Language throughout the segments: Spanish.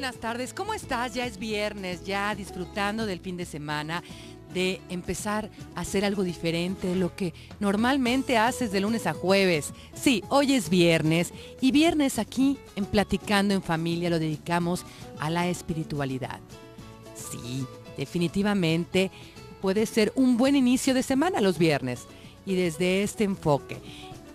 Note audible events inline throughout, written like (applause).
buenas tardes. ¿Cómo estás? Ya es viernes, ya disfrutando del fin de semana de empezar a hacer algo diferente, de lo que normalmente haces de lunes a jueves. Sí, hoy es viernes y viernes aquí en Platicando en Familia lo dedicamos a la espiritualidad. Sí, definitivamente puede ser un buen inicio de semana los viernes y desde este enfoque.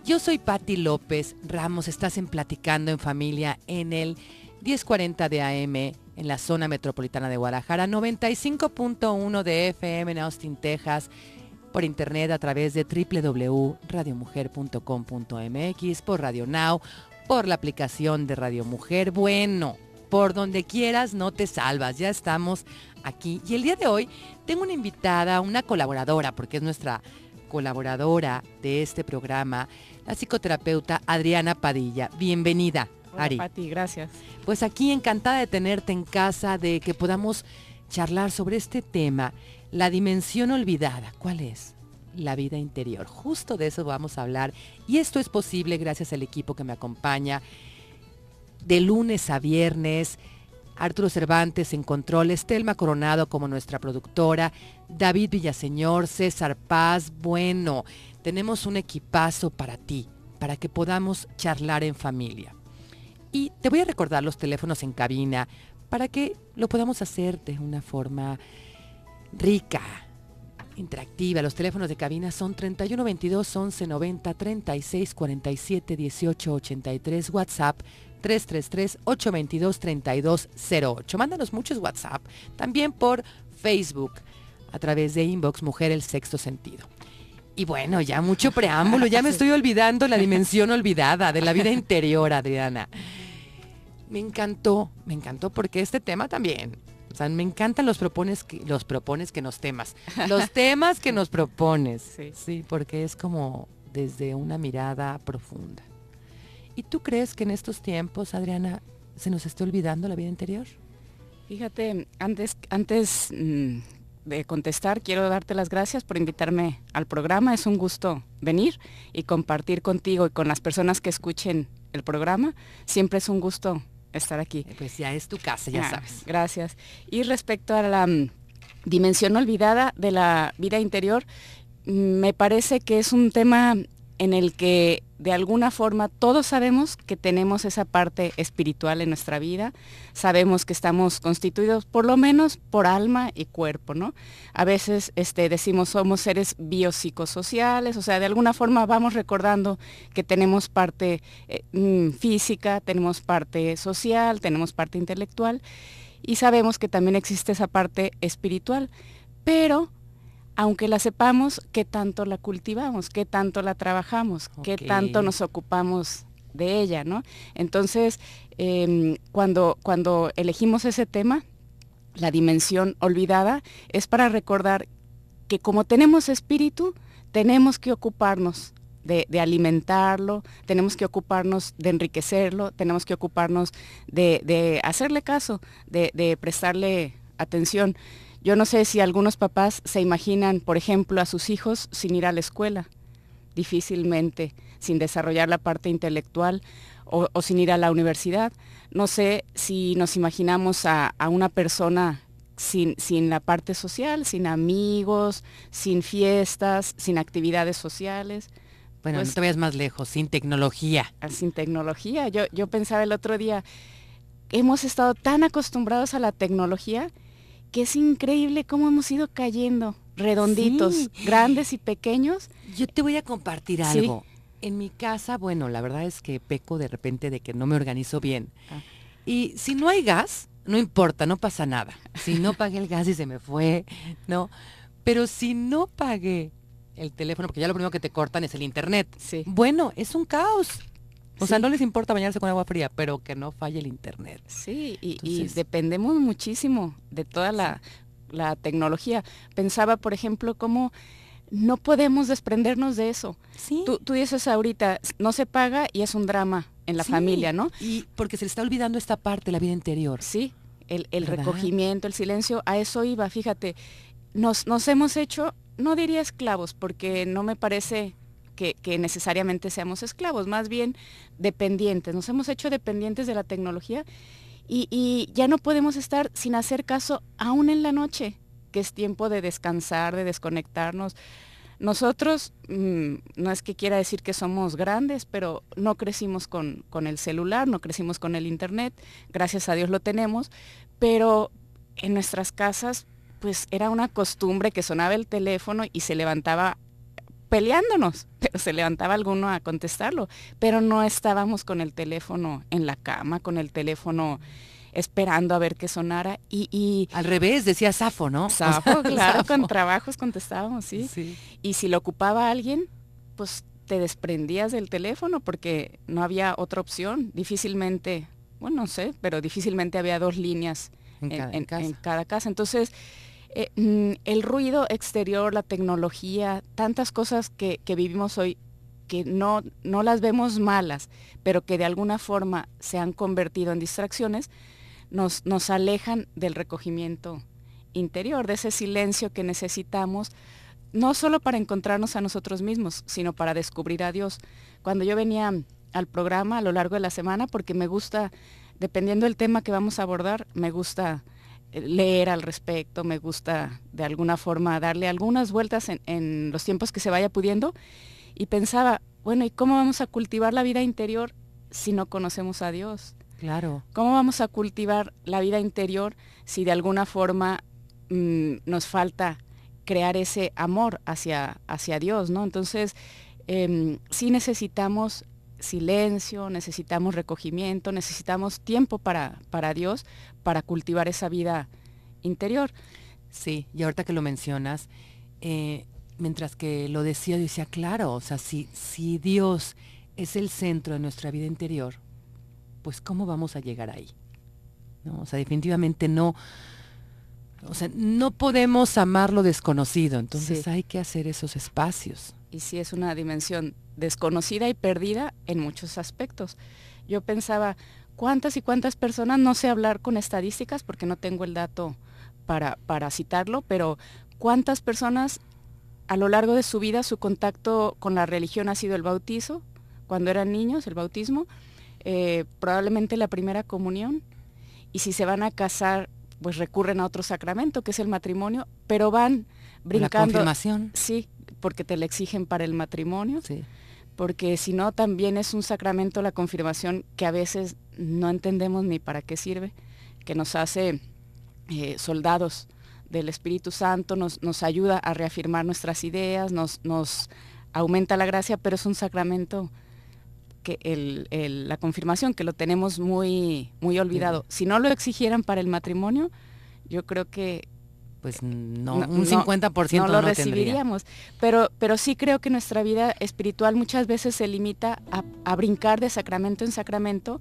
Yo soy Patti López Ramos, estás en Platicando en Familia en el 1040 de AM en la zona metropolitana de Guadalajara, 95.1 de FM en Austin, Texas, por internet a través de www.radiomujer.com.mx, por Radio Now, por la aplicación de Radio Mujer. Bueno, por donde quieras no te salvas, ya estamos aquí. Y el día de hoy tengo una invitada, una colaboradora, porque es nuestra colaboradora de este programa, la psicoterapeuta Adriana Padilla. Bienvenida. Para ti, gracias. Pues aquí encantada de tenerte en casa, de que podamos charlar sobre este tema, la dimensión olvidada. ¿Cuál es? La vida interior. Justo de eso vamos a hablar. Y esto es posible gracias al equipo que me acompaña de lunes a viernes. Arturo Cervantes en control, Estelma Coronado como nuestra productora, David Villaseñor, César Paz. Bueno, tenemos un equipazo para ti, para que podamos charlar en familia. Y te voy a recordar los teléfonos en cabina para que lo podamos hacer de una forma rica, interactiva. Los teléfonos de cabina son 3122 1190 36 47 18 83 WhatsApp 333 822 3208. Mándanos muchos WhatsApp, también por Facebook a través de Inbox Mujer el Sexto Sentido. Y bueno, ya mucho preámbulo, ya me (laughs) estoy olvidando la dimensión olvidada de la vida interior, Adriana. Me encantó, me encantó porque este tema también. O sea, me encantan los propones que, los propones que nos temas. Los (laughs) temas que nos propones. Sí. porque es como desde una mirada profunda. ¿Y tú crees que en estos tiempos, Adriana, se nos esté olvidando la vida interior? Fíjate, antes, antes mm, de contestar, quiero darte las gracias por invitarme al programa. Es un gusto venir y compartir contigo y con las personas que escuchen el programa. Siempre es un gusto estar aquí. Eh, pues ya es tu casa, ya sabes. Gracias. Y respecto a la mm, dimensión olvidada de la vida interior, mm, me parece que es un tema en el que de alguna forma todos sabemos que tenemos esa parte espiritual en nuestra vida, sabemos que estamos constituidos por lo menos por alma y cuerpo, ¿no? A veces este, decimos somos seres biopsicosociales, o sea, de alguna forma vamos recordando que tenemos parte eh, mm, física, tenemos parte social, tenemos parte intelectual y sabemos que también existe esa parte espiritual, pero aunque la sepamos, qué tanto la cultivamos, qué tanto la trabajamos, qué tanto nos ocupamos de ella, ¿no? Entonces, em, cuando, cuando elegimos ese tema, la dimensión olvidada, es para recordar que como tenemos espíritu, tenemos que ocuparnos de, alimentarlo, tenemos que ocuparnos de enriquecerlo, tenemos que ocuparnos de, hacerle caso, de, de prestarle atención. Yo no sé si algunos papás se imaginan, por ejemplo, a sus hijos sin ir a la escuela, difícilmente, sin desarrollar la parte intelectual o, sin ir a la universidad. No sé si nos imaginamos a, una persona sin, sin, la parte social, sin amigos, sin fiestas, sin actividades sociales. Bueno, esto pues no más lejos, sin tecnología. Ah, sin tecnología. Yo, yo pensaba el otro día, hemos estado tan acostumbrados a la tecnología que es increíble cómo hemos ido cayendo, redonditos, grandes y pequeños. Yo te voy a compartir algo. En mi casa, bueno, la verdad es que peco de repente de que no me organizo bien. Ah. Y si no hay gas, no importa, no pasa nada. Si no (laughs) pagué el gas y se me fue, ¿no? Pero si no pagué el teléfono, porque ya lo primero que te cortan es el internet. Sí. Bueno, es un caos. O sea, no les importa bañarse con agua fría, pero que no falle el internet. Sí, y, dependemos muchísimo de toda la, tecnología. Pensaba, por ejemplo, cómo no podemos desprendernos de eso. Tú, tú, dices ahorita, no se paga y es un drama en la familia, ¿no? Y porque se le está olvidando esta parte, la vida interior. Sí, el, recogimiento, el silencio, a eso iba, fíjate. Nos, nos hemos hecho, no diría esclavos, porque no me parece que, necesariamente seamos esclavos, más bien dependientes. Nos hemos hecho dependientes de la tecnología y, ya no podemos estar sin hacer caso aún en la noche, que es tiempo de descansar, de desconectarnos. Nosotros, mm, no es que quiera decir que somos grandes, pero no crecimos con, con, el celular, no crecimos con el Internet, gracias a Dios lo tenemos, pero en nuestras casas pues era una costumbre que sonaba el teléfono y se levantaba peleándonos, (laughs) pero se levantaba alguno a contestarlo, pero no estábamos con el teléfono en la cama, con el teléfono esperando a ver qué sonara y... y Al revés, decía Safo, ¿no? Safo, (laughs) claro, con trabajos contestábamos, ¿sí? Y si lo ocupaba alguien, pues te desprendías del teléfono porque no había otra opción, difícilmente, bueno, no sé, pero difícilmente había dos líneas en cada casa. Entonces, eh, mm, el ruido exterior, la tecnología, tantas cosas que, vivimos hoy que no, no, las vemos malas, pero que de alguna forma se han convertido en distracciones, nos, nos alejan del recogimiento interior, de ese silencio que necesitamos, no solo para encontrarnos a nosotros mismos, sino para descubrir a Dios. Cuando yo venía al programa a lo largo de la semana, porque me gusta, dependiendo del tema que vamos a abordar, me gusta leer al respecto, me gusta de alguna forma darle algunas vueltas en, los tiempos que se vaya pudiendo y pensaba, bueno, ¿y cómo vamos a cultivar la vida interior si no conocemos a Dios? Claro. ¿Cómo vamos a cultivar la vida interior si de alguna forma mm, nos falta crear ese amor hacia, hacia Dios, ¿no? Entonces, em, sí necesitamos silencio, necesitamos recogimiento, necesitamos tiempo para, para Dios, para cultivar esa vida interior. Sí, y ahorita que lo mencionas, eh, mientras que lo decía, yo decía, claro, o sea, si, si Dios es el centro de nuestra vida interior, pues ¿cómo vamos a llegar ahí? ¿No? O sea, definitivamente no, o sea, no podemos amar lo desconocido, entonces hay que hacer esos espacios. Y si es una dimensión desconocida y perdida en muchos aspectos. Yo pensaba, ¿cuántas y cuántas personas? No sé hablar con estadísticas porque no tengo el dato para, para citarlo, pero ¿cuántas personas a lo largo de su vida su contacto con la religión ha sido el bautizo? Cuando eran niños, el bautismo, eh, probablemente la primera comunión. Y si se van a casar, pues recurren a otro sacramento, que es el matrimonio, pero van brincando. La confirmación. Sí, porque te la exigen para el matrimonio. Sí porque si no también es un sacramento la confirmación que a veces no entendemos ni para qué sirve, que nos hace eh, soldados del Espíritu Santo, nos, nos, ayuda a reafirmar nuestras ideas, nos, nos, aumenta la gracia, pero es un sacramento que el, la confirmación, que lo tenemos muy, muy olvidado. Si no lo exigieran para el matrimonio, yo creo que pues no, un 50% no, lo recibiríamos. Pero, pero sí creo que nuestra vida espiritual muchas veces se limita a, brincar de sacramento en sacramento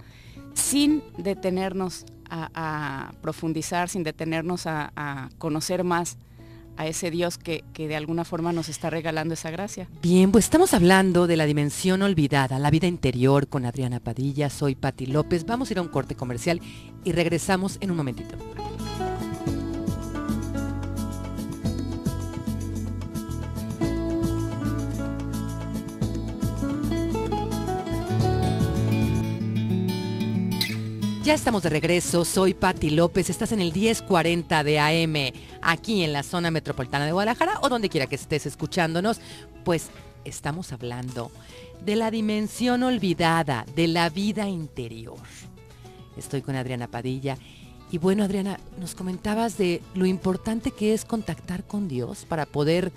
sin detenernos a, profundizar, sin detenernos a, conocer más a ese Dios que, que, de alguna forma nos está regalando esa gracia. Bien, pues estamos hablando de la dimensión olvidada, la vida interior con Adriana Padilla, soy Patti López, vamos a ir a un corte comercial y regresamos en un momentito. Ya estamos de regreso, soy Patti López, estás en el 1040 de AM, aquí en la zona metropolitana de Guadalajara o donde quiera que estés escuchándonos, pues estamos hablando de la dimensión olvidada, de la vida interior. Estoy con Adriana Padilla y bueno Adriana, nos comentabas de lo importante que es contactar con Dios para poder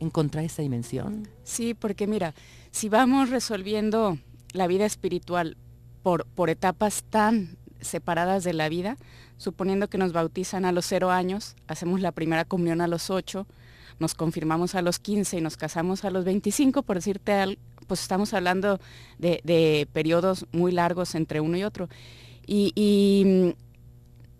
encontrar esa dimensión. Sí, porque mira, si vamos resolviendo la vida espiritual por, por, etapas tan separadas de la vida, suponiendo que nos bautizan a los cero años, hacemos la primera comunión a los ocho, nos confirmamos a los quince y nos casamos a los veinticinco por decirte, al, pues estamos hablando de, periodos muy largos entre uno y otro. Y,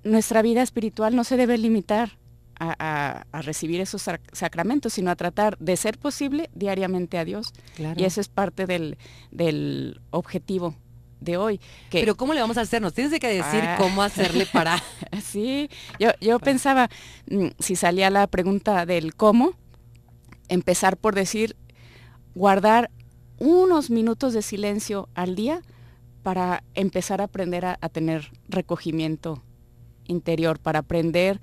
mm, nuestra vida espiritual no se debe limitar a, recibir esos sacramentos, sino a tratar de ser posible diariamente a Dios. Y eso es parte del, del objetivo de hoy. Pero ¿cómo le vamos a hacer? Nos tienes que decir ah. cómo hacerle para... (laughs) sí, yo, pensaba, mm, si salía la pregunta del cómo, empezar por decir, guardar unos minutos de silencio al día para empezar a aprender a tener recogimiento interior, para aprender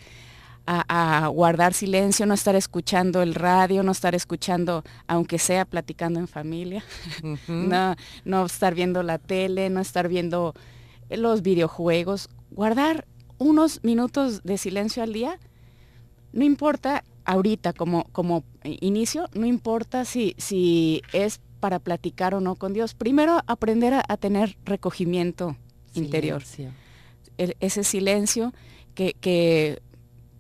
a, guardar silencio, no estar escuchando el radio, no estar escuchando, aunque sea platicando en familia, (laughs) no, estar viendo la tele, no estar viendo los videojuegos, guardar unos minutos de silencio al día, no importa ahorita como, como inicio, no importa si, si es para platicar o no con Dios. Primero aprender a, tener recogimiento interior. ese silencio que, que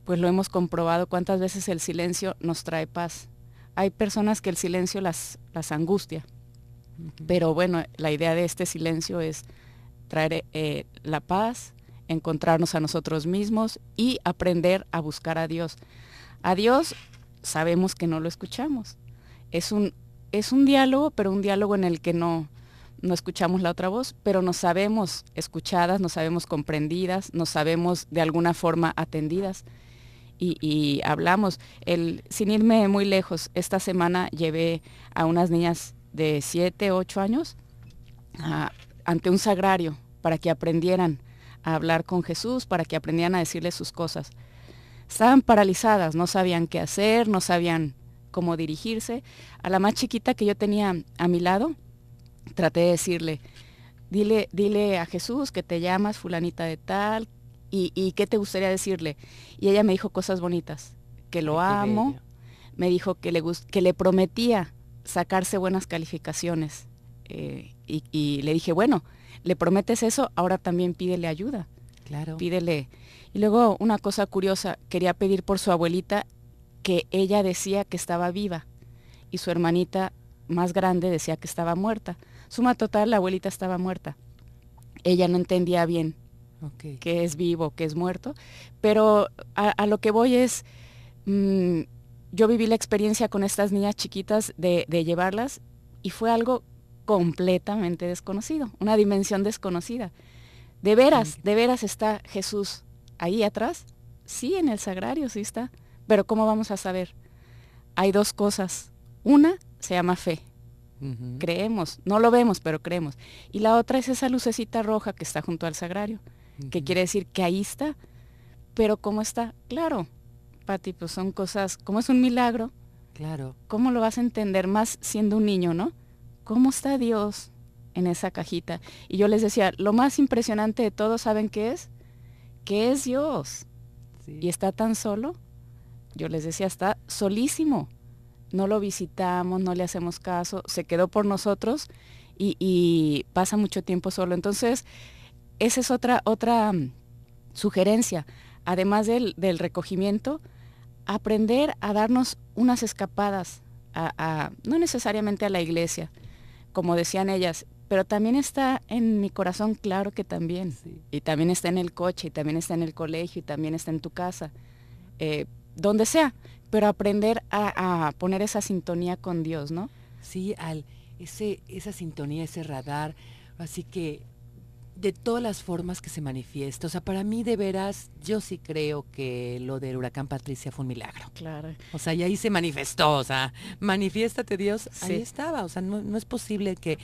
pues lo hemos comprobado cuántas veces el silencio nos trae paz. Hay personas que el silencio las, angustia, pero bueno, la idea de este silencio es traer eh, la paz, encontrarnos a nosotros mismos y aprender a buscar a Dios. A Dios sabemos que no lo escuchamos. Es un, es un diálogo, pero un diálogo en el que no, no escuchamos la otra voz, pero nos sabemos escuchadas, nos sabemos comprendidas, nos sabemos de alguna forma atendidas y, hablamos. El, sin irme muy lejos, esta semana llevé a unas niñas de 7, 8 años ante un sagrario para que aprendieran a hablar con Jesús, para que aprendieran a decirle sus cosas. Estaban paralizadas, no sabían qué hacer, no sabían cómo dirigirse. A la más chiquita que yo tenía a mi lado, traté de decirle, dile, dile a Jesús que te llamas fulanita de tal, y, qué te gustaría decirle. Y ella me dijo cosas bonitas, que lo amo, me dijo que le, prometía sacarse buenas calificaciones. Eh, y, y, le dije, bueno, le prometes eso, ahora también pídele ayuda. Claro. Pídele. Y luego una cosa curiosa, quería pedir por su abuelita que ella decía que estaba viva y su hermanita más grande decía que estaba muerta. Suma total, la abuelita estaba muerta. Ella no entendía bien que es vivo, que es muerto. Pero a, lo que voy es, mm, yo viví la experiencia con estas niñas chiquitas de, llevarlas y fue algo completamente desconocido, una dimensión desconocida. De veras, de veras está Jesús ahí atrás. Sí, en el sagrario sí está, pero ¿cómo vamos a saber? Hay dos cosas. Una se llama fe. Creemos, no lo vemos, pero creemos. Y la otra es esa lucecita roja que está junto al sagrario que quiere decir que ahí está. Pero ¿cómo está? Claro, Pati, pues son cosas, como es un milagro, claro. ¿cómo lo vas a entender más siendo un niño, no? ¿Cómo está Dios en esa cajita? Y yo les decía, lo más impresionante de todo, ¿saben qué es? Que es Dios. Y está tan solo. Yo les decía, está solísimo. No lo visitamos, no le hacemos caso, se quedó por nosotros y pasa mucho tiempo solo. Entonces, esa es otra, otra mm, sugerencia. Además del, del recogimiento, aprender a darnos unas escapadas, a, no necesariamente a la iglesia, como decían ellas, pero también está en mi corazón, claro que también. Y también está en el coche, y también está en el colegio, y también está en tu casa, eh, donde sea, pero aprender a, a, poner esa sintonía con Dios, ¿no? Sí, al ese, esa sintonía, ese radar. Así que de todas las formas que se manifiesta. O sea, para mí de veras, yo sí creo que lo del huracán Patricia fue un milagro. Claro. O sea, y ahí se manifestó, o sea, manifiéstate Dios, ahí estaba. O sea, no, es posible que,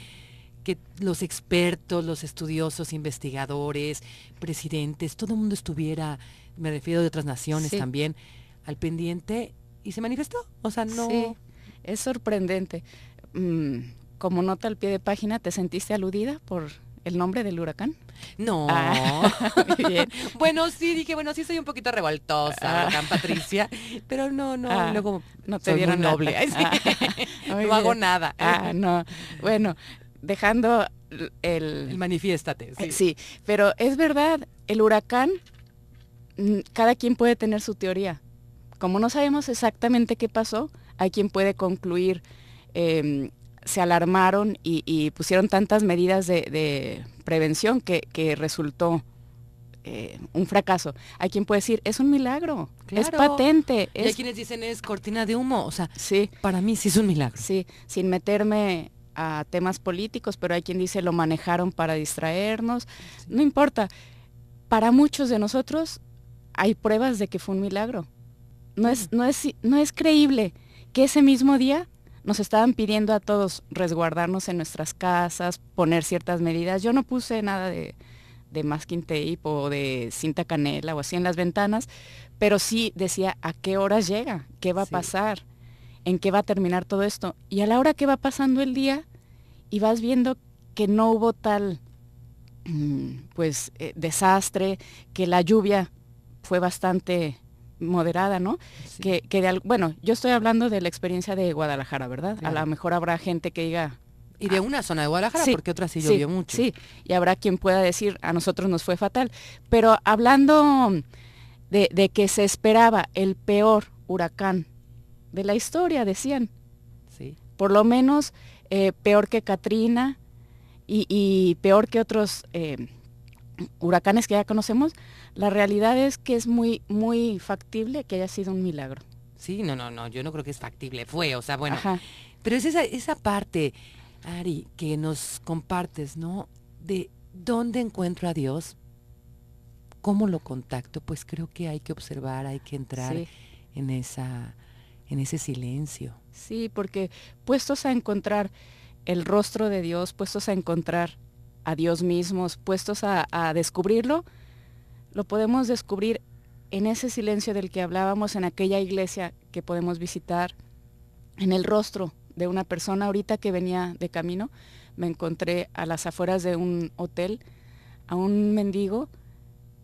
que los expertos, los estudiosos, investigadores, presidentes, todo el mundo estuviera, me refiero de otras naciones también, al pendiente y se manifestó. O sea, no... es sorprendente. Mm, como nota al pie de página, ¿te sentiste aludida por el nombre del huracán? No. Ah, (laughs) bueno, sí, dije, bueno, sí soy un poquito revoltosa, ah. Patricia, pero no, no, ah, no te dieron noble. no hago nada. no. Bueno, dejando el... el manifiéstate. Eh, sí. pero es verdad, el huracán, cada quien puede tener su teoría. Como no sabemos exactamente qué pasó, hay quien puede concluir... Em, se alarmaron y, pusieron tantas medidas de, prevención que, resultó eh, un fracaso. Hay quien puede decir, es un milagro, es patente. Y hay quienes dicen es cortina de humo, o sea, sí. para mí sí es un milagro. Sí, sin meterme a temas políticos, pero hay quien dice lo manejaron para distraernos, no importa. Para muchos de nosotros hay pruebas de que fue un milagro. No es, no es, no es creíble que ese mismo día nos estaban pidiendo a todos resguardarnos en nuestras casas, poner ciertas medidas. Yo no puse nada de, de masking tape o de cinta canela o así en las ventanas, pero sí decía a qué hora llega, qué va a pasar, en qué va a terminar todo esto. Y a la hora que va pasando el día y vas viendo que no hubo tal mm, pues eh, desastre, que la lluvia fue bastante moderada, ¿no? Que, bueno, yo estoy hablando de la experiencia de Guadalajara, ¿verdad? A lo mejor habrá gente que diga... Y de ah, una zona de Guadalajara, porque otra sí llovió mucho. Sí, y habrá quien pueda decir, a nosotros nos fue fatal. Pero hablando de, que se esperaba el peor huracán de la historia, decían. Sí. Por lo menos eh, peor que Katrina y, peor que otros... Eh, huracanes que ya conocemos, la realidad es que es muy, muy factible que haya sido un milagro. Sí, no, no, no, yo no creo que es factible, fue, o sea, bueno. Pero es esa, esa parte, Ari, que nos compartes, ¿no? De dónde encuentro a Dios, cómo lo contacto, pues creo que hay que observar, hay que entrar en, esa, en ese silencio. Sí, porque puestos a encontrar el rostro de Dios, puestos a encontrar a Dios mismos, puestos a, descubrirlo, lo podemos descubrir en ese silencio del que hablábamos en aquella iglesia que podemos visitar, en el rostro de una persona. Ahorita que venía de camino, me encontré a las afueras de un hotel a un mendigo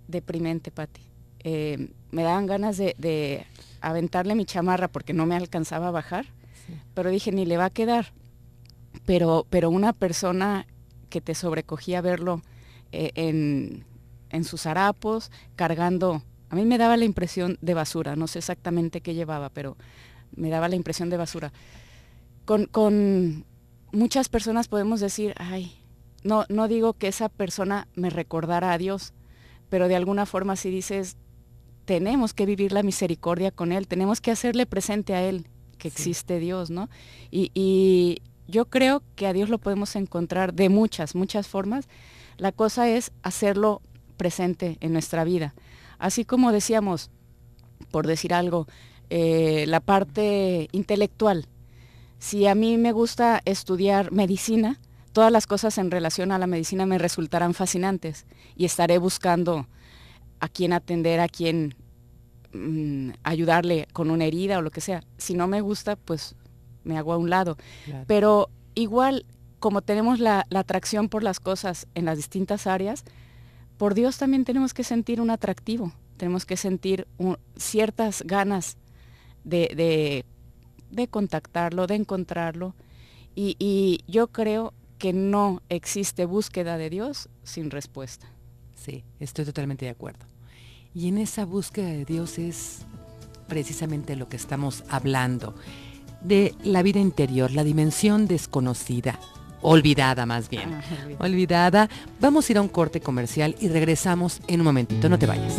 deprimente, Pati. Eh, me daban ganas de, aventarle mi chamarra porque no me alcanzaba a bajar, pero dije, ni le va a quedar. Pero, pero una persona que te sobrecogía verlo eh, en, en sus harapos, cargando, a mí me daba la impresión de basura, no sé exactamente qué llevaba, pero me daba la impresión de basura. Con, con muchas personas podemos decir, ay, no, no digo que esa persona me recordara a Dios, pero de alguna forma si dices, tenemos que vivir la misericordia con Él, tenemos que hacerle presente a Él que existe Dios, ¿no? y, yo creo que a Dios lo podemos encontrar de muchas, muchas formas. La cosa es hacerlo presente en nuestra vida. Así como decíamos, por decir algo, eh, la parte intelectual. Si a mí me gusta estudiar medicina, todas las cosas en relación a la medicina me resultarán fascinantes y estaré buscando a quién atender, a quién mm, ayudarle con una herida o lo que sea. Si no me gusta, pues me hago a un lado. Pero igual, como tenemos la, atracción por las cosas en las distintas áreas, por Dios también tenemos que sentir un atractivo, tenemos que sentir ciertas ganas de, de, contactarlo, de encontrarlo. Y, y yo creo que no existe búsqueda de Dios sin respuesta. Sí, estoy totalmente de acuerdo. Y en esa búsqueda de Dios es precisamente lo que estamos hablando de la vida interior, la dimensión desconocida. Olvidada más bien. olvidada. Ah, olvidada. Vamos a ir a un corte comercial y regresamos en un momentito. No te vayas.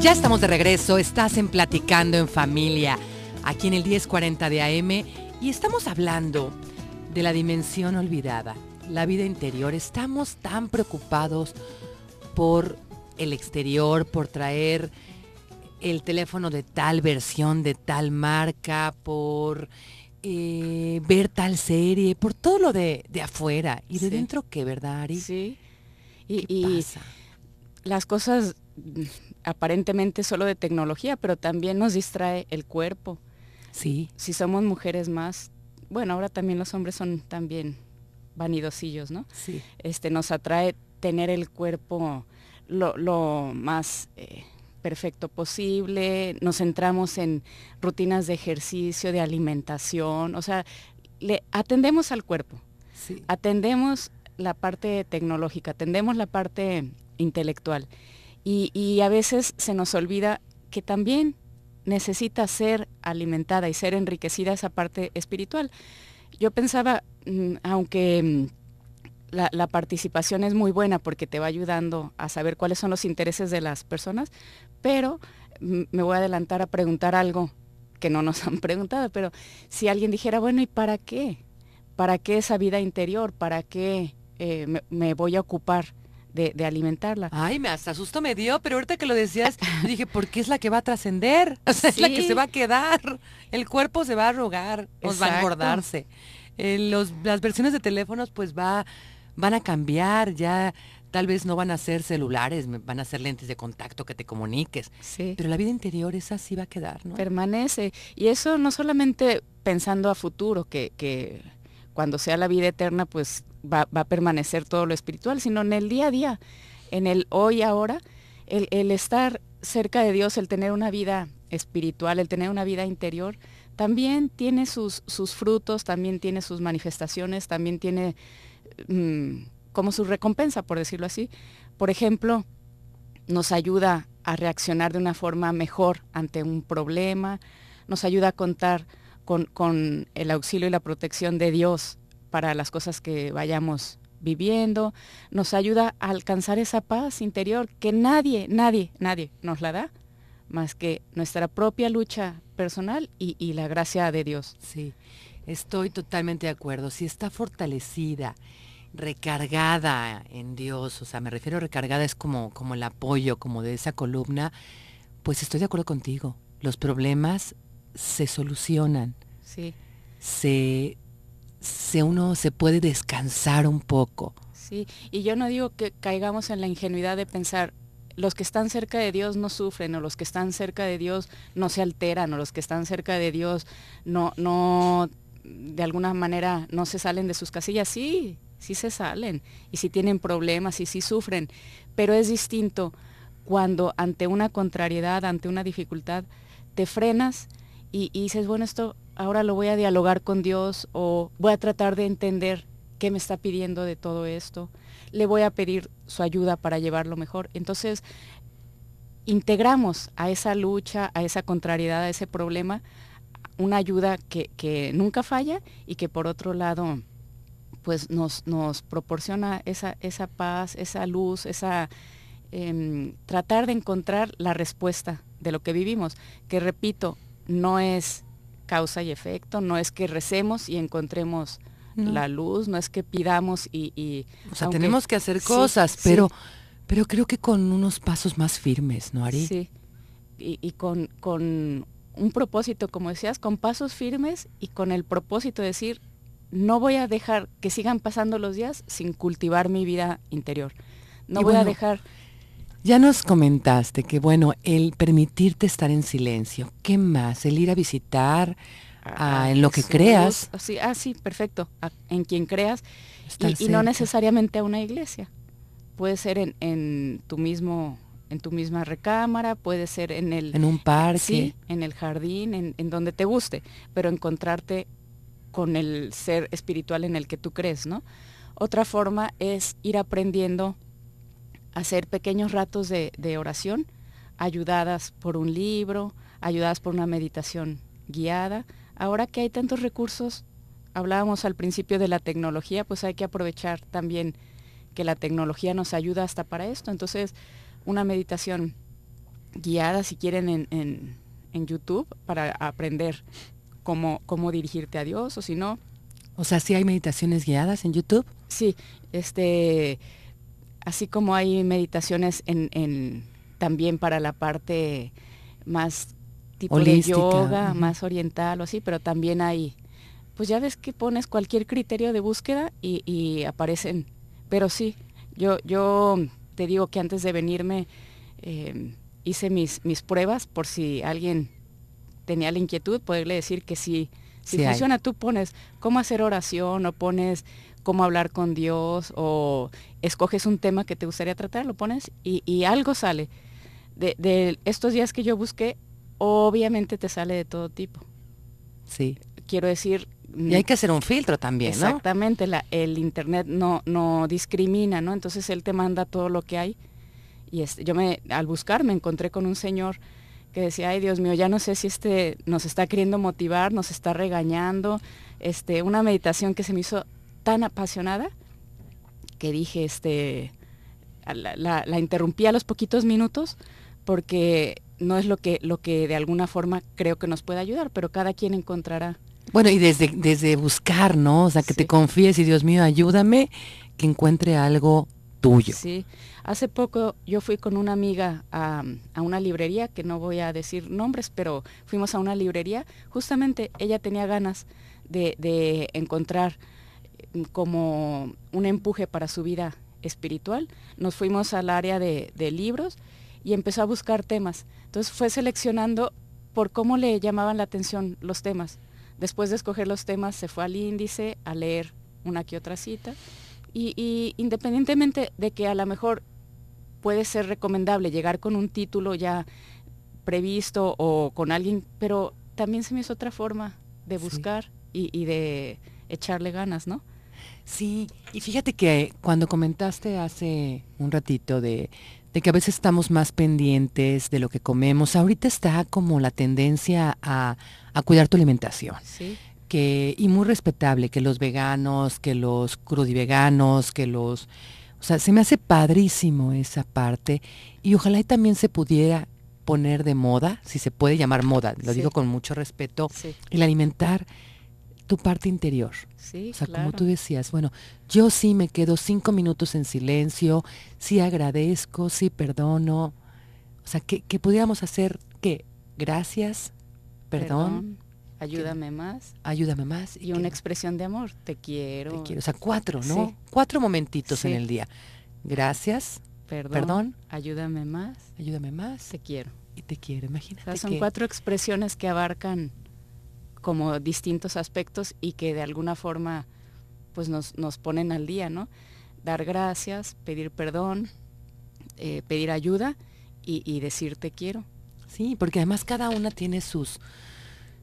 Ya estamos de regreso, estás en Platicando en Familia, aquí en el 1040 de AM, y estamos hablando de la dimensión olvidada, la vida interior. Estamos tan preocupados por el exterior, por traer el teléfono de tal versión, de tal marca, por eh, ver tal serie, por todo lo de, afuera. ¿Y de dentro qué, verdad, Ari? Sí. Y, y las cosas mm, aparentemente solo de tecnología, pero también nos distrae el cuerpo. Sí. Si somos mujeres más, bueno, ahora también los hombres son también vanidosillos, ¿no? Sí. Este, nos atrae tener el cuerpo lo, más... Eh, perfecto posible, nos centramos en rutinas de ejercicio, de alimentación, o sea, le atendemos al cuerpo, atendemos la parte tecnológica, atendemos la parte intelectual y a veces se nos olvida que también necesita ser alimentada y ser enriquecida esa parte espiritual. Yo pensaba, mm, aunque mm, la, participación es muy buena porque te va ayudando a saber cuáles son los intereses de las personas, pero me voy a adelantar a preguntar algo que no nos (laughs) han preguntado, pero si alguien dijera, bueno, ¿y para qué? ¿Para qué esa vida interior? ¿Para qué eh, me, voy a ocupar? De, alimentarla. Ay, me hasta susto me dio, pero ahorita que lo decías, (laughs) dije, porque es la que va a trascender, (laughs) es la que se va a quedar, el cuerpo se va a rogar o va a engordarse. Eh, los, las versiones de teléfonos pues va van a cambiar, ya tal vez no van a ser celulares, van a ser lentes de contacto que te comuniques. Pero la vida interior es así va a quedar, ¿no? Permanece. Y eso no solamente pensando a futuro, que, cuando sea la vida eterna, pues va, va, a permanecer todo lo espiritual, sino en el día a día, en el hoy, ahora, el, el estar cerca de Dios, el tener una vida espiritual, el tener una vida interior, también tiene sus, sus frutos, también tiene sus manifestaciones, también tiene Mm, como su recompensa, por decirlo así. Por ejemplo, nos ayuda a reaccionar de una forma mejor ante un problema, nos ayuda a contar con, con el auxilio y la protección de Dios para las cosas que vayamos viviendo, nos ayuda a alcanzar esa paz interior que nadie, nadie, nadie nos la da, más que nuestra propia lucha personal y, y la gracia de Dios. Sí. Estoy totalmente de acuerdo. Si está fortalecida, recargada en Dios, o sea, me refiero a recargada es como, como el apoyo, como de esa columna, pues estoy de acuerdo contigo. Los problemas se solucionan. Sí. se uno se puede descansar un poco. Sí, y yo no digo que caigamos en la ingenuidad de pensar, los que están cerca de Dios no sufren, o los que están cerca de Dios no se alteran, o los que están cerca de Dios no, no de alguna manera no se salen de sus casillas. Sí, sí se salen y si tienen problemas y sí sufren, pero es distinto cuando ante una contrariedad, ante una dificultad, te frenas y, y dices, bueno, esto ahora lo voy a dialogar con Dios o voy a tratar de entender qué me está pidiendo de todo esto, le voy a pedir su ayuda para llevarlo mejor. Entonces, integramos a esa lucha, a esa contrariedad, a ese problema, una ayuda que, nunca falla y que por otro lado pues nos, nos proporciona esa, esa paz, esa luz, esa em, tratar de encontrar la respuesta de lo que vivimos, que repito, no es causa y efecto, no es que recemos y encontremos la luz, no es que pidamos y... o sea, tenemos que hacer cosas, pero, pero creo que con unos pasos más firmes, ¿no, Ari? Sí, y, con un propósito, como decías, con pasos firmes y con el propósito de decir, no voy a dejar que sigan pasando los días sin cultivar mi vida interior. No voy a dejar... Ya nos comentaste que, bueno, el permitirte estar en silencio, ¿qué más? El ir a visitar ah, en lo que creas. así ah, ah, sí, perfecto, en quien creas y, no necesariamente a una iglesia. Puede ser en, en tu mismo en tu misma recámara, puede ser en el... En un parque. en el jardín, en, donde te guste, pero encontrarte con el ser espiritual en el que tú crees, ¿no? Otra forma es ir aprendiendo a hacer pequeños ratos de, de oración, ayudadas por un libro, ayudadas por una meditación guiada. Ahora que hay tantos recursos, hablábamos al principio de la tecnología, pues hay que aprovechar también que la tecnología nos ayuda hasta para esto. Entonces, una meditación guiada, si quieren, en, en, en YouTube para aprender cómo, cómo dirigirte a Dios o si no. O sea, sí hay meditaciones guiadas en YouTube. Sí, este, así como hay meditaciones en, también para la parte más tipo de yoga, más oriental o así, pero también hay, pues ya ves que pones cualquier criterio de búsqueda y, y aparecen. Pero sí, yo, yo te digo que antes de venirme eh, hice mis, mis pruebas por si alguien tenía la inquietud, poderle decir que sí, si funciona, tú pones cómo hacer oración o pones cómo hablar con Dios o escoges un tema que te gustaría tratar, lo pones y, algo sale. de, estos días que yo busqué, obviamente te sale de todo tipo. Sí. Quiero decir, y hay que hacer un filtro también, exactamente, ¿no? el Internet no, no discrimina, ¿no? Entonces él te manda todo lo que hay. Y este, yo me, al buscar me encontré con un señor que decía, ay Dios mío, ya no sé si este nos está queriendo motivar, nos está regañando. Este, una meditación que se me hizo tan apasionada que dije, este, la, interrumpí a los poquitos minutos porque no es lo que, lo que de alguna forma creo que nos puede ayudar, pero cada quien encontrará bueno, y desde, desde buscar, ¿no? O sea, que te confíes y Dios mío, ayúdame que encuentre algo tuyo. Sí, hace poco yo fui con una amiga a, a, una librería, que no voy a decir nombres, pero fuimos a una librería, justamente ella tenía ganas de, de encontrar mm, como un empuje para su vida espiritual. Nos fuimos al área de, de libros y empezó a buscar temas. Entonces fue seleccionando por cómo le llamaban la atención los temas Después de escoger los temas se fue al índice a leer una que otra cita y, independientemente de que a lo mejor puede ser recomendable llegar con un título ya previsto o con alguien, pero también se me hizo otra forma de buscar y, de echarle ganas, ¿no? Sí, y fíjate que cuando comentaste hace un ratito de que a veces estamos más pendientes de lo que comemos. Ahorita está como la tendencia a, a cuidar tu alimentación. Sí. Que, y muy respetable, que los veganos, que los crudiveganos, que los... O sea, se me hace padrísimo esa parte y ojalá también se pudiera poner de moda, si se puede llamar moda, lo digo con mucho respeto, el alimentar tu parte interior. Sí, o sea, como tú decías, bueno, yo sí me quedo cinco minutos en silencio, sí agradezco, sí perdono. O sea, que, que pudiéramos hacer ¿Qué? gracias, perdón, ayúdame más. Ayúdame más. Y, una expresión de amor, te quiero. Te quiero. O sea, cuatro, ¿no? Cuatro momentitos en el día. Gracias, perdón, ayúdame más. Ayúdame más. Te quiero. Y te quiero, imagínate. O son cuatro expresiones que abarcan como distintos aspectos y que de alguna forma pues nos, nos ponen al día, ¿no? Dar gracias, pedir perdón, eh, pedir ayuda y, decir te quiero. Sí, porque además cada una tiene sus,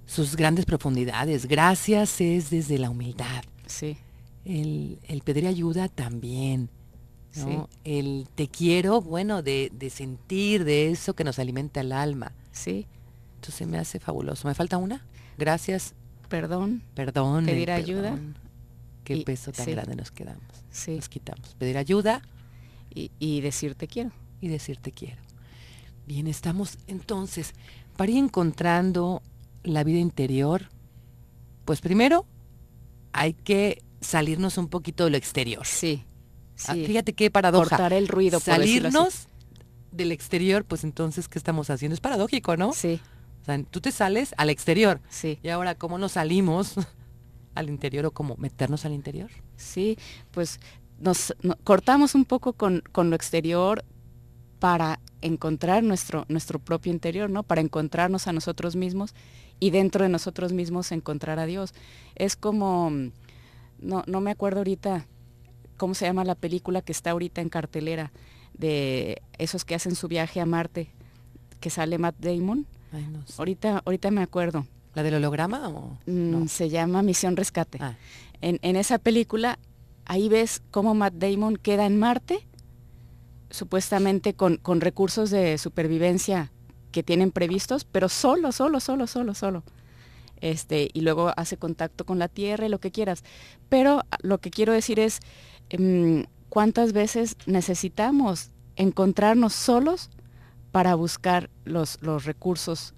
sus grandes profundidades. Gracias es desde la humildad. Sí. El, pedir ayuda también. El te quiero, bueno, de, de, sentir de eso que nos alimenta el alma. Sí. Entonces me hace fabuloso. ¿Me falta una? Gracias, perdón, perdón. Pedir ayuda. Qué peso tan grande nos quedamos. Sí. Nos quitamos. Pedir ayuda. Y, decirte quiero. Y decirte quiero. Bien, estamos entonces para ir encontrando la vida interior. Pues primero hay que salirnos un poquito de lo exterior. Sí. Ah, fíjate qué paradoja. Cortar el ruido. Salirnos del exterior, pues entonces, ¿qué estamos haciendo? Es paradójico, ¿no? Sí. O sea, tú te sales al exterior. Sí. Y ahora, ¿cómo nos salimos (laughs) al interior o cómo meternos al interior? Sí, pues nos, cortamos un poco con, lo exterior para encontrar nuestro, nuestro propio interior, ¿no? Para encontrarnos a nosotros mismos y dentro de nosotros mismos encontrar a Dios. Es como, no, no me acuerdo ahorita cómo se llama la película que está ahorita en cartelera, de esos que hacen su viaje a Marte, que sale Matt Damon ahorita, ahorita me acuerdo. ¿La del holograma? Mm, se llama Misión Rescate. Ah. En, esa película, ahí ves cómo Matt Damon queda en Marte, supuestamente con, con recursos de supervivencia que tienen previstos, pero solo, solo, solo, solo, solo. Este, y luego hace contacto con la Tierra y lo que quieras. Pero lo que quiero decir es, em, ¿cuántas veces necesitamos encontrarnos solos para buscar los, recursos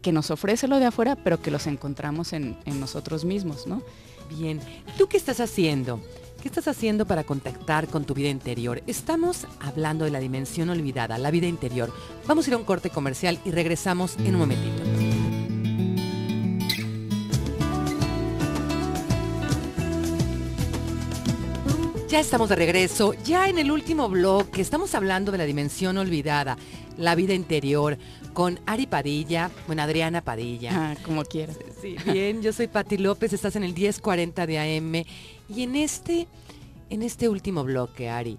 que nos ofrece lo de afuera, pero que los encontramos en, nosotros mismos, ¿no? Bien, ¿tú qué estás haciendo? ¿Qué estás haciendo para contactar con tu vida interior? Estamos hablando de la dimensión olvidada, la vida interior. Vamos a ir a un corte comercial y regresamos en un momentito. Ya estamos de regreso, ya en el último bloque estamos hablando de la dimensión olvidada, la vida interior, con Ari Padilla, bueno, Adriana Padilla. Ah, como quieras. Sí, bien, yo soy Pati López, estás en el 1040 de AM y en este, en este último bloque, Ari,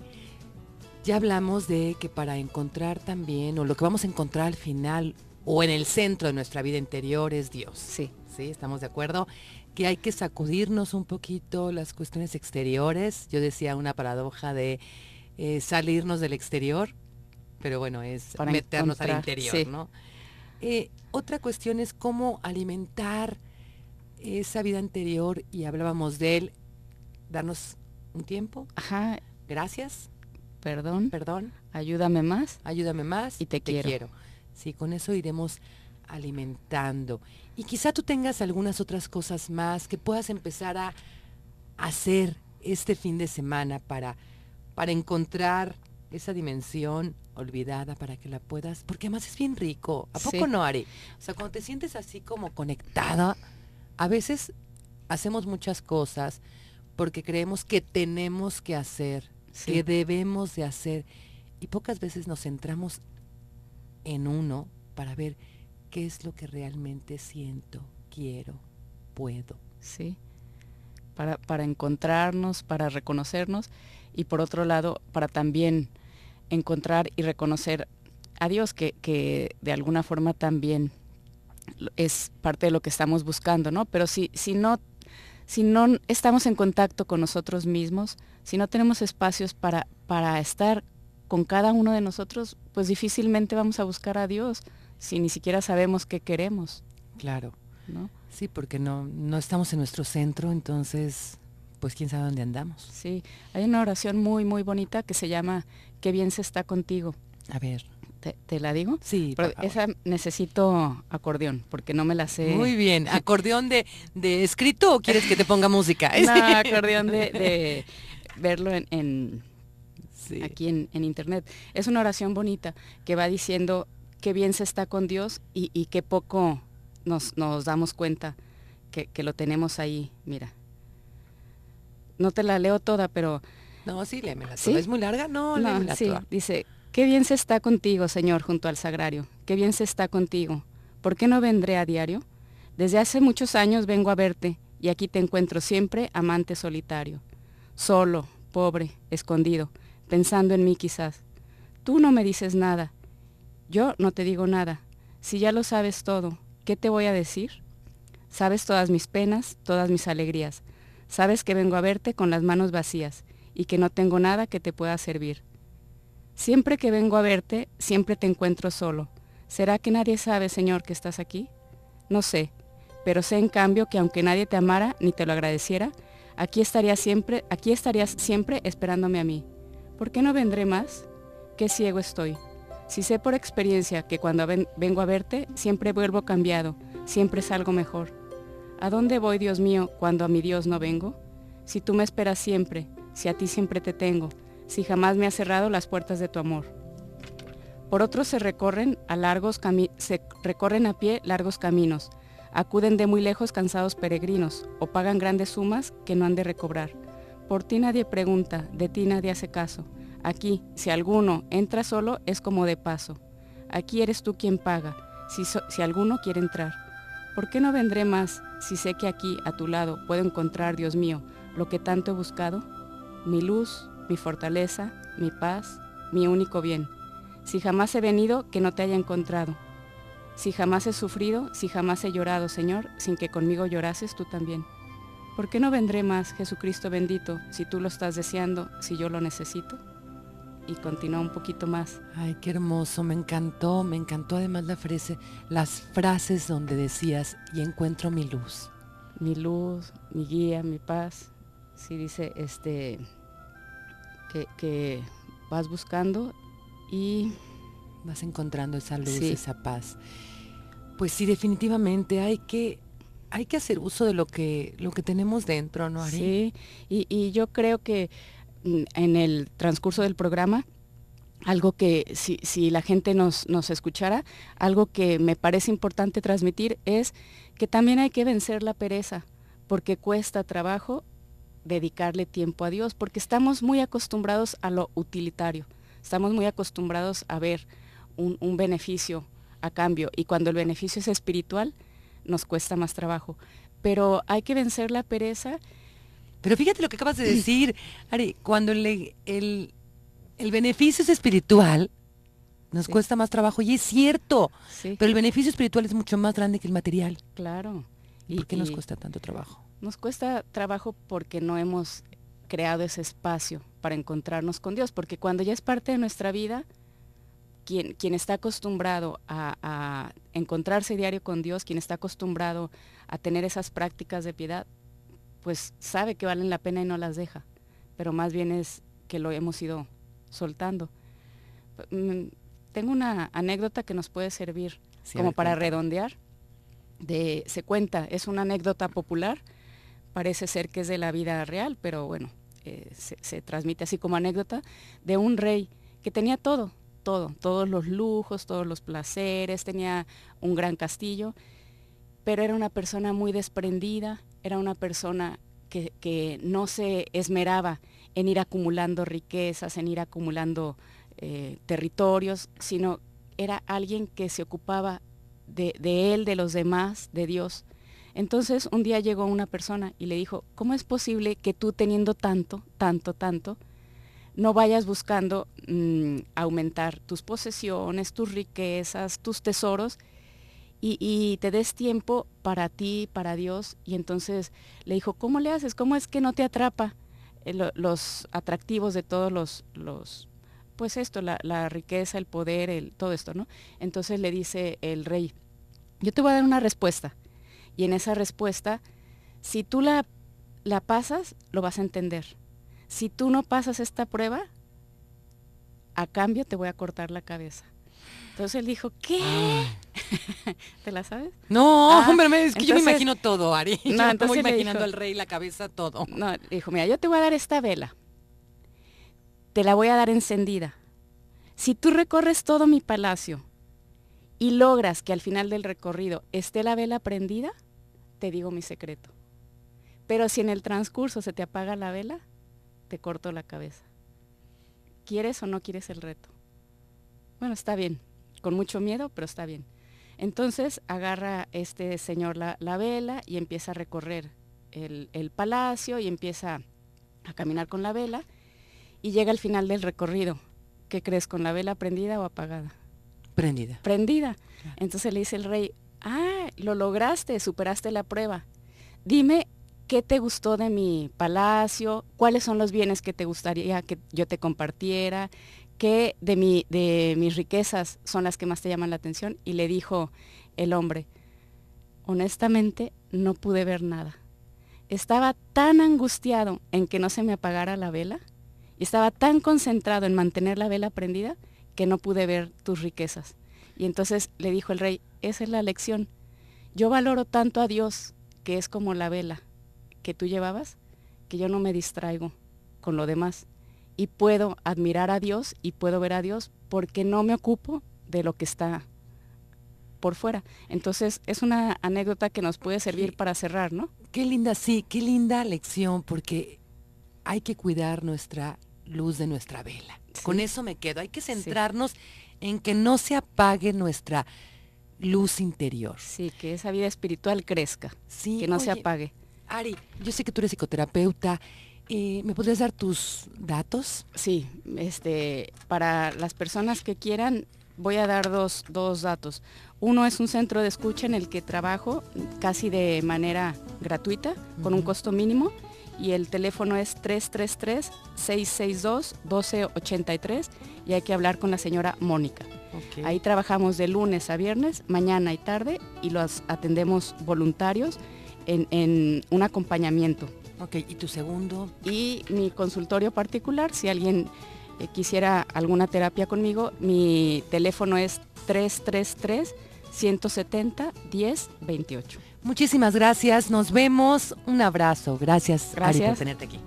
ya hablamos de que para encontrar también, o lo que vamos a encontrar al final, o en el centro de nuestra vida interior es Dios. Sí. Sí, estamos de acuerdo que hay que sacudirnos un poquito las cuestiones exteriores. Yo decía una paradoja de eh, salirnos del exterior, pero bueno, es meternos al interior, ¿no? Eh, otra cuestión es cómo alimentar esa vida anterior y hablábamos de él, darnos un tiempo. Ajá. Gracias. Perdón. Perdón. Ayúdame más. Ayúdame más. Y te, quiero. Sí, con eso iremos alimentando. Y quizá tú tengas algunas otras cosas más que puedas empezar a hacer este fin de semana para, para encontrar esa dimensión olvidada para que la puedas, porque además es bien rico. ¿A poco no, Ari? O sea, cuando te sientes así como conectada, a veces hacemos muchas cosas porque creemos que tenemos que hacer, que debemos de hacer, y pocas veces nos centramos en uno para ver qué es lo que realmente siento, quiero, puedo. Sí. Para, encontrarnos, para reconocernos y por otro lado, para también encontrar y reconocer a Dios, que, de alguna forma también es parte de lo que estamos buscando, ¿no? Pero si, si, no, si no estamos en contacto con nosotros mismos, si no tenemos espacios para, para estar con cada uno de nosotros, pues difícilmente vamos a buscar a Dios si ni siquiera sabemos qué queremos. Claro. ¿no? Sí, porque no, no estamos en nuestro centro, entonces, pues quién sabe dónde andamos. Sí, hay una oración muy, muy bonita que se llama Qué bien se está contigo. A ver. ¿Te, la digo? Sí. Esa necesito acordeón, porque no me la sé. Muy bien. ¿Acordeón de, de escrito o quieres que te ponga música? (laughs) no, (laughs) acordeón de, verlo en, aquí en, en internet. Es una oración bonita que va diciendo qué bien se está con Dios y, qué poco nos, damos cuenta que, lo tenemos ahí, mira. No te la leo toda, pero... No, sí, léemela toda. ¿Es muy larga? No, no léemela toda. Dice, qué bien se está contigo, Señor, junto al sagrario. Qué bien se está contigo. ¿Por qué no vendré a diario? Desde hace muchos años vengo a verte y aquí te encuentro siempre amante solitario, solo, pobre, escondido, pensando en mí quizás. Tú no me dices nada, yo no te digo nada. Si ya lo sabes todo, ¿qué te voy a decir? Sabes todas mis penas, todas mis alegrías. Sabes que vengo a verte con las manos vacías y que no tengo nada que te pueda servir. Siempre que vengo a verte, siempre te encuentro solo. ¿Será que nadie sabe, Señor, que estás aquí? No sé, pero sé en cambio que aunque nadie te amara ni te lo agradeciera, aquí estaría siempre, aquí estarías siempre esperándome a mí. ¿Por qué no vendré más? Qué ciego estoy. Si sé por experiencia que cuando vengo a verte, siempre vuelvo cambiado, siempre salgo mejor. ¿A dónde voy, Dios mío, cuando a mi Dios no vengo? Si tú me esperas siempre, si a ti siempre te tengo, si jamás me has cerrado las puertas de tu amor. Por otros se recorren a largos se recorren a pie largos caminos, acuden de muy lejos cansados peregrinos o pagan grandes sumas que no han de recobrar. Por ti nadie pregunta, de ti nadie hace caso. Aquí, si alguno entra solo, es como de paso. Aquí eres tú quien paga, si, si alguno quiere entrar. ¿Por qué no vendré más si sé que aquí, a tu lado, puedo encontrar, Dios mío, lo que tanto he buscado? Mi luz, mi fortaleza, mi paz, mi único bien. Si jamás he venido, que no te haya encontrado. Si jamás he sufrido, si jamás he llorado, Señor, sin que conmigo llorases tú también. ¿Por qué no vendré más, Jesucristo bendito, si tú lo estás deseando, si yo lo necesito? y continúa un poquito más. Ay, qué hermoso, me encantó, me encantó además la frase, las frases donde decías, y encuentro mi luz. Mi luz, mi guía, mi paz. Sí dice este que, vas buscando y vas encontrando esa luz, esa paz. Pues sí, definitivamente hay que hay que hacer uso de lo que lo que tenemos dentro, ¿no, Sí, y, y yo creo que Mm, en el transcurso del programa algo que si, la gente nos, nos, escuchara, algo que me parece importante transmitir es que también hay que vencer la pereza, porque cuesta trabajo dedicarle tiempo a Dios, porque estamos muy acostumbrados a lo utilitario, estamos muy acostumbrados a ver un, un beneficio a cambio, y cuando el beneficio es espiritual, nos cuesta más trabajo. Pero hay que vencer la pereza pero fíjate lo que acabas de decir, Ari, cuando el, beneficio es espiritual, nos cuesta más trabajo, y es cierto, pero el beneficio espiritual es mucho más grande que el material. Claro. ¿Y por qué nos cuesta tanto trabajo? Nos cuesta trabajo porque no hemos creado ese espacio para encontrarnos con Dios, porque cuando ya es parte de nuestra vida, quien, quien está acostumbrado a encontrarse diario con Dios, quien está acostumbrado a tener esas prácticas de piedad, pues sabe que valen la pena y no las deja, pero más bien es que lo hemos ido soltando. Mm, tengo una anécdota que nos puede servir como para redondear. De, se cuenta, es una anécdota popular, parece ser que es de la vida real, pero bueno, eh, se, se transmite así como anécdota, de un rey que tenía todo, todo, todos los lujos, todos los placeres, tenía un gran castillo, pero era una persona muy desprendida, era una persona que, no se esmeraba en ir acumulando riquezas, en ir acumulando eh, territorios, sino era alguien que se ocupaba de, él, de los demás, de Dios. Entonces un día llegó una persona y le dijo, ¿cómo es posible que tú teniendo tanto, tanto, tanto, no vayas buscando mm, aumentar tus posesiones, tus riquezas, tus tesoros, y, te des tiempo para ti, para Dios. Y entonces le dijo, ¿cómo le haces? ¿Cómo es que no te atrapa eh, los atractivos de todos los, los pues esto, la, la, riqueza, el poder, el, todo esto, ¿no? Entonces le dice el rey, yo te voy a dar una respuesta. Y en esa respuesta, si tú la, la pasas, lo vas a entender. Si tú no pasas esta prueba, a cambio te voy a cortar la cabeza. Entonces él dijo, ¿qué? Ah. (laughs) ¿Te la sabes? No, ah, hombre, es que yo me imagino todo, Ari. No, (laughs) yo me estoy imaginando al rey la cabeza, todo. No, dijo, mira, yo te voy a dar esta vela. Te la voy a dar encendida. Si tú recorres todo mi palacio y logras que al final del recorrido esté la vela prendida, te digo mi secreto. Pero si en el transcurso se te apaga la vela, te corto la cabeza. ¿Quieres o no quieres el reto? Bueno, está bien, con mucho miedo, pero está bien. Entonces agarra este señor la, vela y empieza a recorrer el, palacio y empieza a caminar con la vela y llega al final del recorrido. ¿Qué crees? ¿Con la vela prendida o apagada? Prendida. Prendida. Entonces le dice el rey, ah, lo lograste, superaste la prueba. Dime qué te gustó de mi palacio, cuáles son los bienes que te gustaría que yo te compartiera, ¿qué de, de mis riquezas son las que más te llaman la atención? Y le dijo el hombre, honestamente no pude ver nada. Estaba tan angustiado en que no se me apagara la vela y estaba tan concentrado en mantener la vela prendida que no pude ver tus riquezas. Y entonces le dijo el rey, esa es la lección. Yo valoro tanto a Dios, que es como la vela que tú llevabas, que yo no me distraigo con lo demás, y puedo admirar a Dios y puedo ver a Dios porque no me ocupo de lo que está por fuera. Entonces es una anécdota que nos puede servir para cerrar, ¿no? Qué linda, sí, qué linda lección porque hay que cuidar nuestra luz de nuestra vela. Con eso me quedo. Hay que centrarnos en que no se apague nuestra luz interior. Sí, que esa vida espiritual crezca, sí, que no se apague. Ari, yo sé que tú eres psicoterapeuta eh, ¿Me podrías dar tus datos? Sí, este, para las personas que quieran, voy a dar dos, datos. Uno es un centro de escucha en el que trabajo casi de manera gratuita, con un costo mínimo, y el teléfono es 333-662-1283 y hay que hablar con la señora Mónica. Ahí trabajamos de lunes a viernes, mañana y tarde, y los atendemos voluntarios en un acompañamiento Ok, ¿y tu segundo? Y mi consultorio particular, si alguien eh, quisiera alguna terapia conmigo, mi teléfono es 333 170 1028 Muchísimas gracias, nos vemos, un abrazo, gracias, gracias. por tenerte aquí.